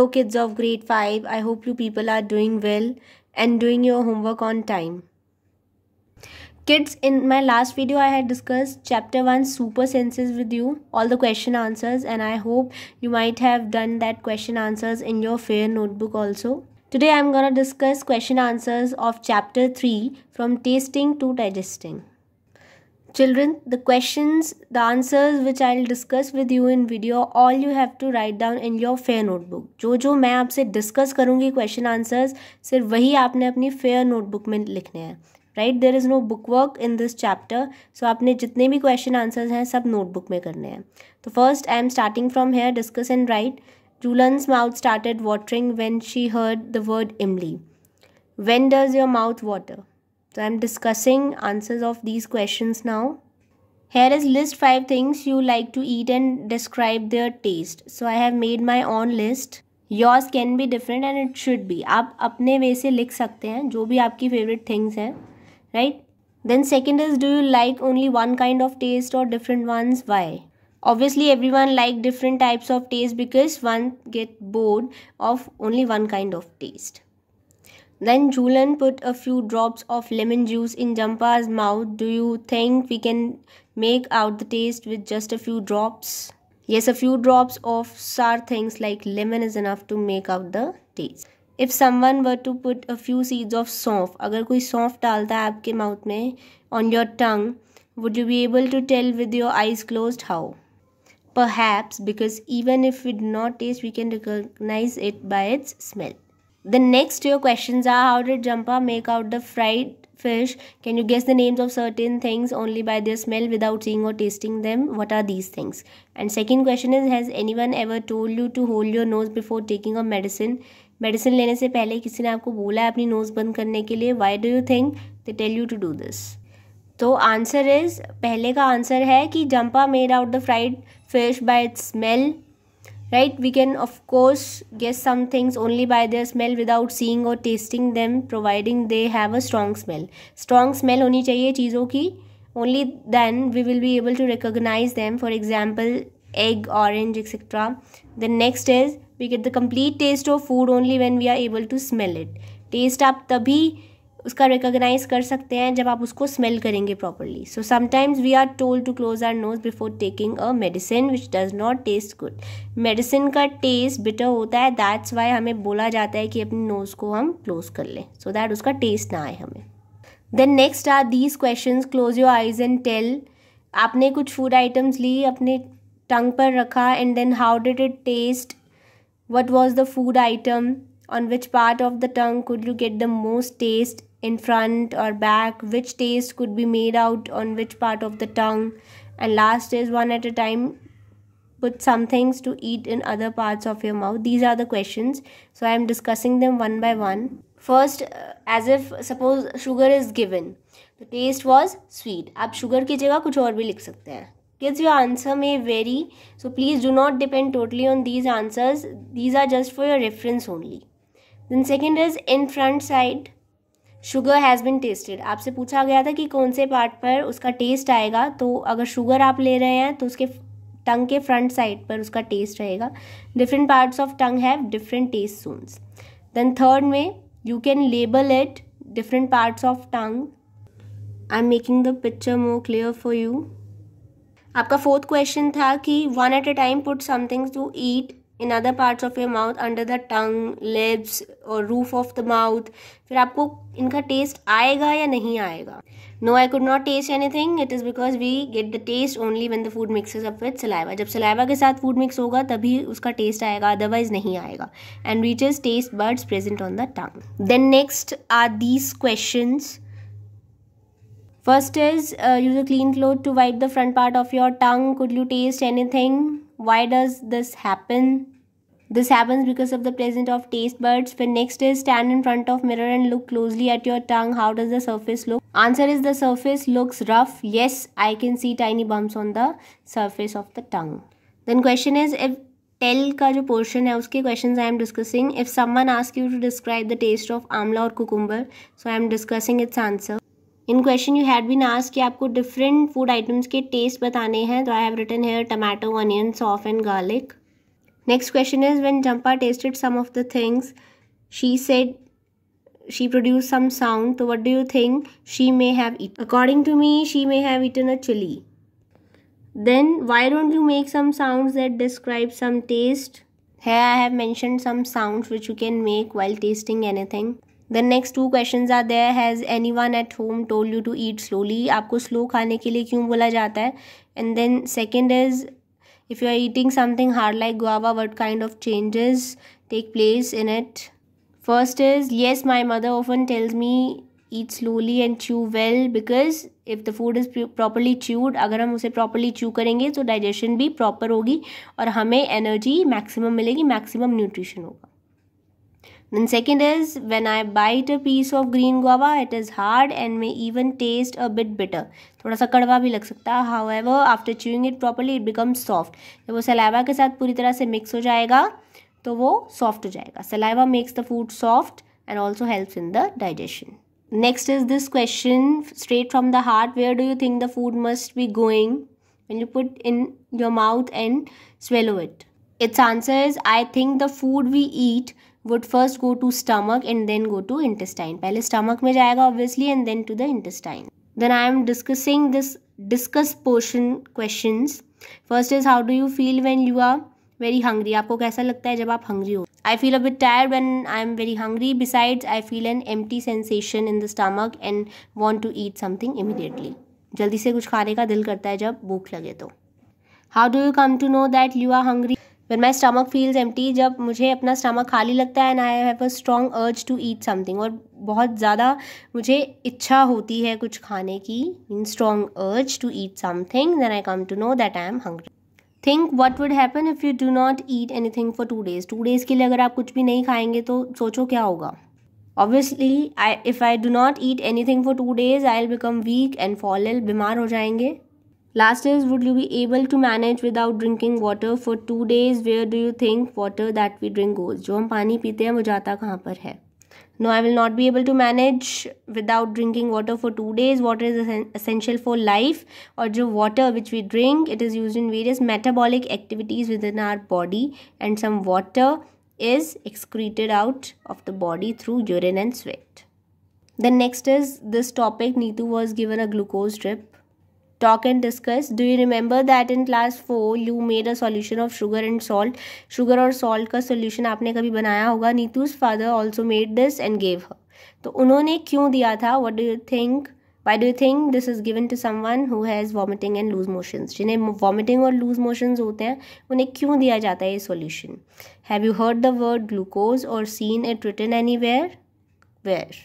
Hello kids of grade 5, I hope you people are doing well and doing your homework on time. Kids, in my last video I had discussed chapter 1 super senses with you, all the question answers and I hope you might have done that question answers in your fair notebook also. Today I am gonna discuss question answers of chapter 3 from tasting to digesting. Children, the questions, the answers which I'll discuss with you in video, all you have to write down in your fair notebook. जो जो मैं आपसे discuss karungi question answers, sir, vahi आपने अपनी fair notebook mein likhne हैं. Right? There is no book work in this chapter. So आपने jitne भी question answers हैं सब notebook में करने हैं. तो first I am starting from here, discuss and write. Julian's mouth started watering when she heard the word Emily. When does your mouth water? So I'm discussing answers of these questions now. Here is list 5 things you like to eat and describe their taste. So I have made my own list. Yours can be different and it should be. आप अपने वे से लिख सकते हैं jo bhi आपकी favorite things हैं right? Then second is do you like only one kind of taste or different ones? Why? Obviously everyone like different types of taste because one get bored of only one kind of taste. Then Julian put a few drops of lemon juice in Jampa's mouth. Do you think we can make out the taste with just a few drops? Yes, a few drops of sour things like lemon is enough to make out the taste. If someone were to put a few seeds of सौंफ अगर कोई सौंफ डालता आपके mouth में on your tongue, would you be able to tell with your eyes closed how? Perhaps because even if we do not taste, we can recognize it by its smell. The next two questions are how did Jampa make out the fried fish? Can you guess the names of certain things only by their smell without seeing or tasting them? What are these things? And second question is has anyone ever told you to hold your nose before taking a medicine? Medicine लेने से पहले किसी ने आपको बोला है अपनी nose बंद करने के लिए think they tell you to do this? So answer is: पहले का answer है कि Jampa made out the fried fish by its smell right we can of course guess some things only by their smell without seeing or tasting them providing they have a strong smell strong smell होनी चाहिए चीज़ों की only then we will be able to recognize them for example egg orange etc the next is we get the complete taste of food only when we are able to smell it taste up तभी उसका recognise कर सकते हैं जब आप उसको smell करेंगे properly so sometimes we are told to close our nose before taking a medicine which does not taste good medicine का टेस्ट बिटर होता है दैट्स वाई हमें बोला जाता है कि अपनी नोज़ को हम क्लोज कर लें सो दैट उसका टेस्ट ना आए हमें then next are these question close your eyes and tell आपने कुछ फूड आइटम्स ली अपने टंग पर रखा and then how did it taste what was the food item on which part of the tongue could you get the most taste in front or back, which taste could be made out on which part of the tongue, and last is one at a time. Put some things to eat in other parts of your mouth. These are the questions. So I am discussing them one by one. First, uh, as if suppose sugar is given. The taste was sweet. आप sugar की जगह कुछ और भी लिख सकते हैं kids your answer may vary so please do not depend totally on these answers these are just for your reference only then second is in front side sugar has been tested आपसे पूछा गया था कि कौन से part पर उसका test आएगा तो अगर शुगर आप ले रहे हैं तो उसके टंग के फ्रंट साइड पर उसका टेस्ट रहेगा different parts of tongue have different taste zones then third में you can label it different parts of tongue I am making the picture more clear for you आपका फोर्थ क्वेश्चन था कि one at a time put something to eat in other parts of your mouth under the tongue lips और roof of the mouth फिर आपको इनका taste आएगा या नहीं आएगा no I could not taste anything it is because we get the taste only when the food mixes up with saliva जब saliva के साथ फूड मिक्स होगा तभी उसका टेस्ट आएगा अदरवाइज नहीं आएगा and reaches taste buds present on the tongue then next are these question First is uh, use a clean cloth to wipe the front part of your tongue. Could you taste anything? Why does this happen? this happens because of the presence of taste buds when next is stand in front of mirror and look closely at your tongue how does the surface look answer is the surface looks rough yes i can see tiny bumps on the surface of the tongue then question is if tell ka jo portion hai uske questions i am discussing if someone asks you to describe the taste of amla or cucumber so i am discussing its answer in question you had been asked कि आपको different food items के taste बताने हैं So I have written here tomato, onion, soft and garlic. Next question is when Jampa tasted some of the things, she said she produced some sound. So what do you think she may have eaten? According to me, she may have eaten a chili. Then why don't you make some sounds that describe some taste? Here I have mentioned some sounds which you can make while tasting anything. The next two questions are there. Has anyone at home told you to eat slowly? आपको slow खाने के लिए क्यों बोला जाता है? And then second is if you are eating something hard like guava what kind of changes take place in it first is yes my mother often tells me eat slowly and chew well because if the food is properly chewed अगर हम उसे properly chew करेंगे तो digestion भी proper होगी और हमें energy maximum मिलेगी maximum nutrition होगा Then second is when I bite a piece of green guava, it is hard and may even taste a bit bitter. थोड़ा सा कड़वा भी लग सकता है however after chewing it properly it becomes soft. जब वो saliva के साथ पूरी तरह से mix हो जाएगा तो वो soft हो जाएगा makes the food soft and also helps in the digestion. Next is this question straight from the heart. Where do you think the food must be going when you put in your mouth and swallow it. Its answer is I think the food we eat would first go to stomach and then go to intestine पहले stomach में जाएगा obviously and then to the intestine then I am discussing this discuss portion question first is how do you feel when you are very hungry आपको कैसा लगता है जब आप hungry हो I feel a bit tired when I am very hungry besides I feel an empty sensation in the stomach and want to eat something immediately जल्दी से कुछ खाने का दिल करता है जब भूख लगे तो how do you come to know that you are hungry when my stomach feels empty जब मुझे अपना स्टमक खाली लगता है and I have a strong urge to eat something और बहुत ज़्यादा मुझे इच्छा होती है कुछ खाने की mean strong urge to eat something then I come to know that I am hungry think what would happen if you do not eat anything for two days two days के लिए अगर आप कुछ भी नहीं खाएंगे तो सोचो क्या होगा obviously I if I do not eat anything for two days I will become weak and fall बीमार हो जाएंगे Last is would you be able to manage without drinking water for two days? Where do you think water that we drink goes? जो हम पानी पीते हैं वो जाता कहाँ पर है No, I will not be able to manage without drinking water for two days. Water is essential for life. और जो water which we drink, it is used in various metabolic activities within our body and some water is excreted out of the body through urine and sweat. The next is this topic Neetu was given a glucose drip talk and discuss. Do you remember that in class 4 you made a solution of sugar and salt? Sugar or salt ka solution aapne kabhi banaya hoga neetu's father also made this and gave her. to unhone क्यों diya tha What do you think? Why do you think this is given to someone who has vomiting and loose motions? jinhe vomiting or loose motions hote hain unhe क्यों diya jata hai ye solution? Have you heard the word glucose or seen it written anywhere? Where?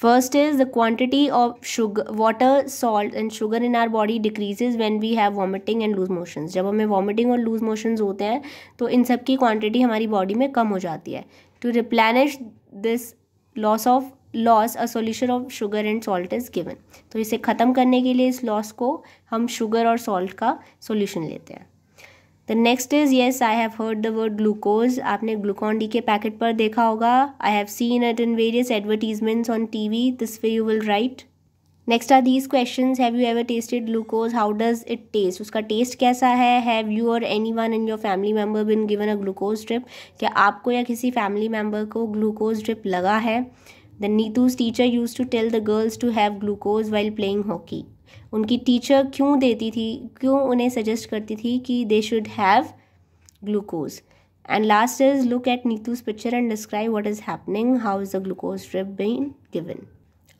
First is the quantity of sugar, water, salt and sugar in our body decreases when we have vomiting and loose motions. जब हमें vomiting और loose motions होते हैं तो इन सब की quantity हमारी body में कम हो जाती है To replenish this loss of loss, a solution of sugar and salt is given. तो इसे ख़त्म करने के लिए इस loss को हम sugar और salt का solution लेते हैं the next is yes I have heard the word glucose आपने ग्लूकॉन डी के पैकेट पर देखा होगा I have seen it in various advertisements on T V this way you will write next are these question have you ever tested glucose how does it taste उसका taste कैसा है have you or anyone in your family member been given a glucose drip क्या आपको या किसी family member को glucose drip लगा है the Neetu's teacher use to tell the girls to have glucose while playing hockey उनकी teacher क्यों देती थी क्यों उन्हें सजेस्ट करती थी कि they should have glucose and last is look at Neetu's picture and describe what is happening how is the glucose drip been given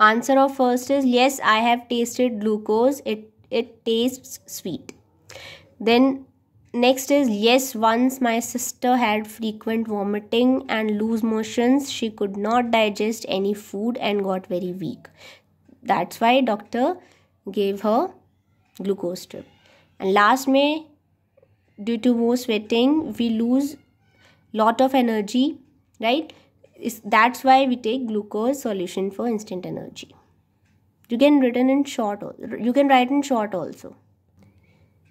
answer of first is yes I have tested glucose it it taste sweet then next is yes once my sister had frequent vomiting and loose motions she could not digest any food and got very weak that's why doctor gave her glucose and last may due to more sweating we lose lot of energy right is that's why we take glucose solution for instant energy you can written in short you can write in short also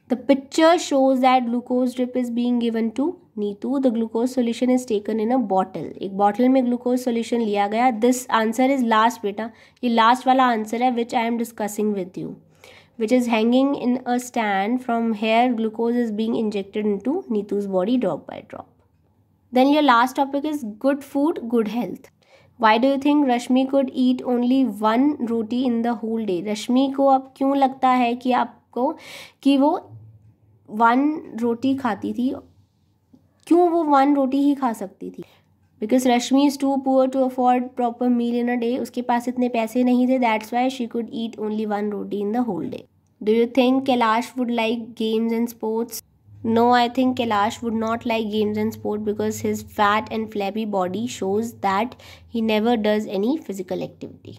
The picture shows that glucose drip is being given to Neetu. The glucose solution is taken in a bottle. एक bottle में glucose solution लिया गया This answer is last बेटा ये last वाला answer है which I am discussing with you. Which is hanging in a stand from here glucose is being injected into Neetu's body drop by drop. Then your last topic is good food, good health. Why do you think Rashmi could eat only one roti in the whole day? Rashmi को अब क्यों लगता है कि आप को कि वो वन रोटी खाती थी क्यों वो वन रोटी ही खा सकती थी because Rashmi is too poor to afford proper meal in a day उसके पास इतने पैसे नहीं थे that's why she could eat only one roti in the whole day do you think Kailash would like games and sports No, I think Kailash would not like games and sport because his fat and flabby body shows that he never does any physical activity.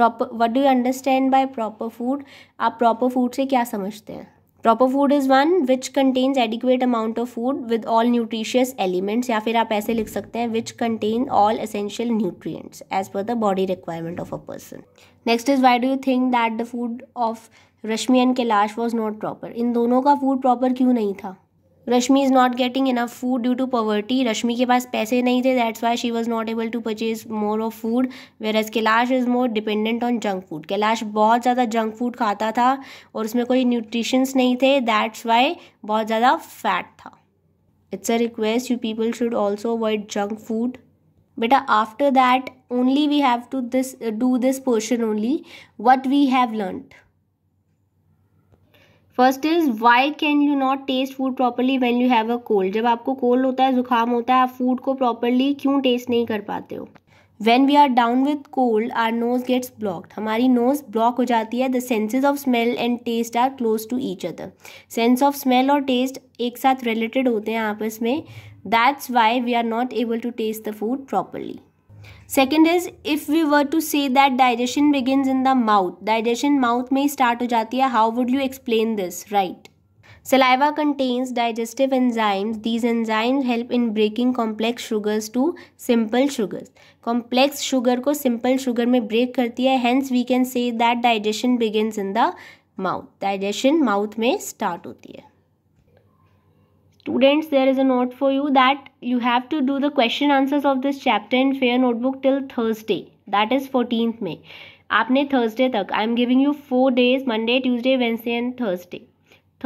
Proper what do you understand by proper food आप proper food से क्या समझते हैं proper food is one which contains adequate amount of food with all nutritious elements या फिर आप ऐसे लिख सकते हैं which contain all essential nutrients as per the body requirement of a person next is why do you think that the food of Rashmi and Kailash was not proper इन दोनों का food proper क्यों नहीं था Rashmi is not getting enough food due to poverty Rashmi के पास पैसे नहीं थे that's why she was not able to purchase more of food whereas Kailash is more dependent on junk food Kailash बहुत ज़्यादा जंक फूड खाता था और उसमें कोई न्यूट्रिशंस नहीं थे दैट्स वाई बहुत ज़्यादा फैट था it's a request you people should also avoid junk food बेटा after that only we have to this do this portion only what we have learned first is why can you not taste food properly when you have a cold जब आपको cold होता है जुकाम होता है आप food को properly क्यों टेस्ट नहीं कर पाते हो when we are down with cold our nose gets blocked हमारी नोज ब्लॉक हो जाती है the senses of smell and taste are close to each other sense of smell और टेस्ट एक साथ रिलेटेड होते हैं आपस में that's why we are not able to taste the food properly second is if we were to say that digestion begins in the mouth digestion mouth में ही start हो जाती है how would you explain this right Saliva contains digestive enzymes. These enzymes help in breaking complex sugars to simple sugars. Complex sugar को simple sugar में break करती है hence we can say that digestion begins in the mouth. Digestion mouth में start होती है Students, there is a note for you that you have to do the question answers of this chapter in Fair Notebook till Thursday. That is 14th May. Apne Thursday tak, I am giving you four days: Monday, Tuesday, Wednesday, and Thursday.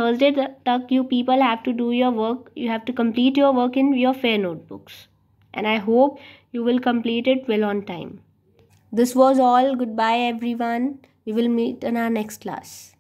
Thursday tak you people have to do your work. You have to complete your work in your fair notebooks, and I hope you will complete it well on time. This was all. Goodbye, everyone. We will meet in our next class.